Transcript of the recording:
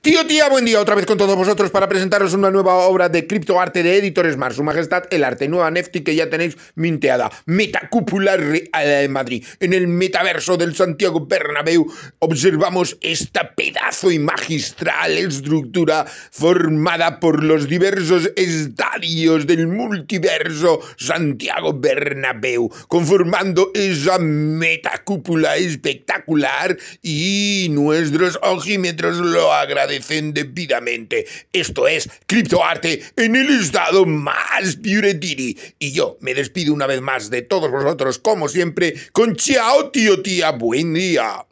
Tío, tía, buen día otra vez con todos vosotros para presentaros una nueva obra de criptoarte de Editores Mar, Su Majestad, el arte nueva Nefti que ya tenéis minteada. Metacúpula Real de Madrid. En el metaverso del Santiago Bernabéu observamos esta pedazo y magistral estructura formada por los diversos estadios del multiverso Santiago Bernabéu, conformando esa metacúpula espectacular y nuestros ojímetros lo agradecen debidamente. Esto es Criptoarte en el estado más puretiri. Y yo me despido una vez más de todos vosotros, como siempre, con chao, tío, tía, buen día.